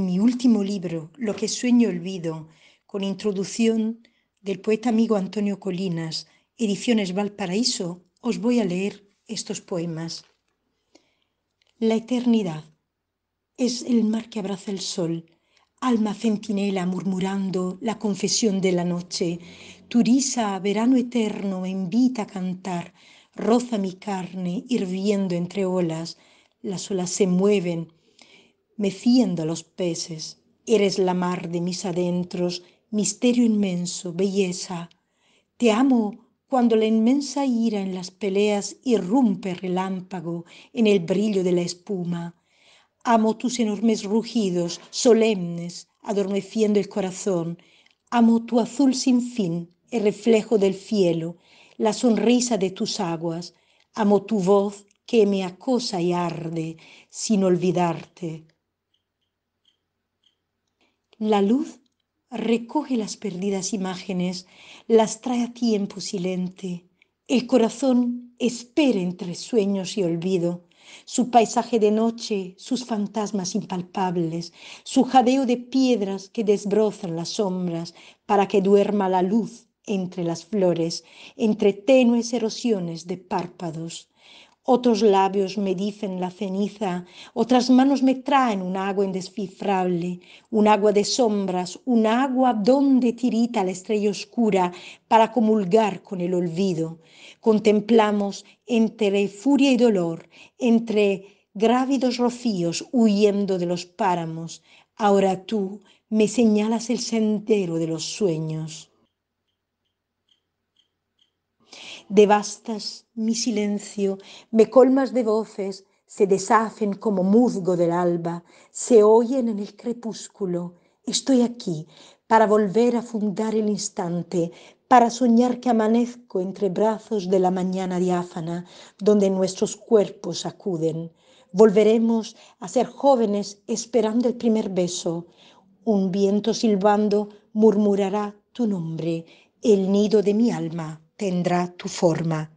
mi último libro, Lo que sueño olvido, con introducción del poeta amigo Antonio Colinas, Ediciones Valparaíso, os voy a leer estos poemas. La eternidad es el mar que abraza el sol, alma centinela murmurando la confesión de la noche. Turisa, verano eterno, me invita a cantar, roza mi carne hirviendo entre olas, las olas se mueven meciendo los peces. Eres la mar de mis adentros, misterio inmenso, belleza. Te amo cuando la inmensa ira en las peleas irrumpe relámpago en el brillo de la espuma. Amo tus enormes rugidos, solemnes, adormeciendo el corazón. Amo tu azul sin fin, el reflejo del cielo, la sonrisa de tus aguas. Amo tu voz que me acosa y arde sin olvidarte. La luz recoge las perdidas imágenes, las trae a tiempo silente. El corazón espera entre sueños y olvido, su paisaje de noche, sus fantasmas impalpables, su jadeo de piedras que desbrozan las sombras para que duerma la luz entre las flores, entre tenues erosiones de párpados. Otros labios me dicen la ceniza, otras manos me traen un agua indescifrable, un agua de sombras, un agua donde tirita la estrella oscura para comulgar con el olvido. Contemplamos entre furia y dolor, entre grávidos rocíos huyendo de los páramos. Ahora tú me señalas el sendero de los sueños. devastas mi silencio, me colmas de voces, se deshacen como musgo del alba, se oyen en el crepúsculo. Estoy aquí para volver a fundar el instante, para soñar que amanezco entre brazos de la mañana diáfana, donde nuestros cuerpos acuden. Volveremos a ser jóvenes esperando el primer beso. Un viento silbando murmurará tu nombre, el nido de mi alma tendrá tu forma